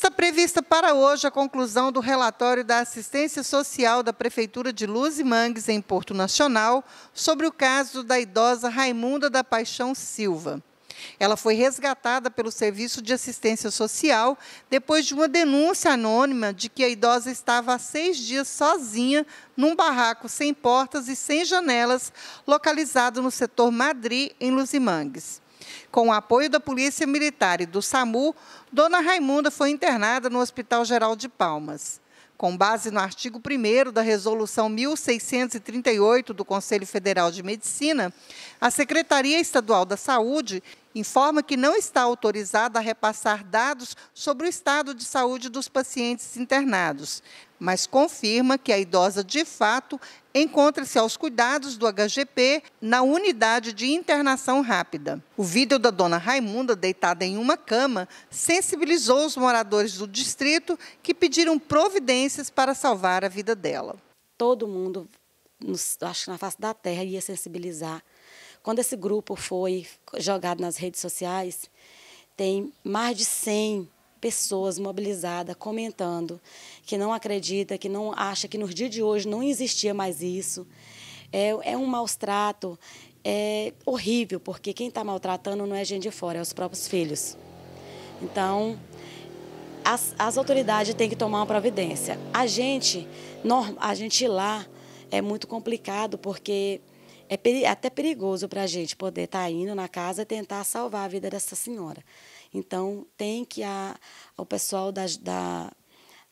Está prevista para hoje a conclusão do relatório da assistência social da Prefeitura de Luz e Mangues, em Porto Nacional, sobre o caso da idosa Raimunda da Paixão Silva. Ela foi resgatada pelo Serviço de Assistência Social depois de uma denúncia anônima de que a idosa estava há seis dias sozinha num barraco sem portas e sem janelas, localizado no setor Madri, em Luzimangues. Com o apoio da Polícia Militar e do SAMU, Dona Raimunda foi internada no Hospital Geral de Palmas. Com base no artigo 1 da Resolução 1638 do Conselho Federal de Medicina, a Secretaria Estadual da Saúde informa que não está autorizada a repassar dados sobre o estado de saúde dos pacientes internados, mas confirma que a idosa, de fato, encontra-se aos cuidados do HGP na unidade de internação rápida. O vídeo da dona Raimunda deitada em uma cama sensibilizou os moradores do distrito que pediram providências para salvar a vida dela. Todo mundo, acho que na face da terra, ia sensibilizar quando esse grupo foi jogado nas redes sociais, tem mais de 100 pessoas mobilizadas comentando que não acredita, que não acha que nos dias de hoje não existia mais isso. É, é um maus trato, é horrível, porque quem está maltratando não é gente de fora, é os próprios filhos. Então, as, as autoridades têm que tomar uma providência. A gente, a gente lá é muito complicado, porque é peri é até perigoso para a gente poder estar tá indo na casa e tentar salvar a vida dessa senhora. Então, tem que a, o pessoal da, da,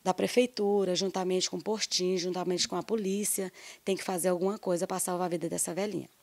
da prefeitura, juntamente com o Portinho, juntamente com a polícia, tem que fazer alguma coisa para salvar a vida dessa velhinha.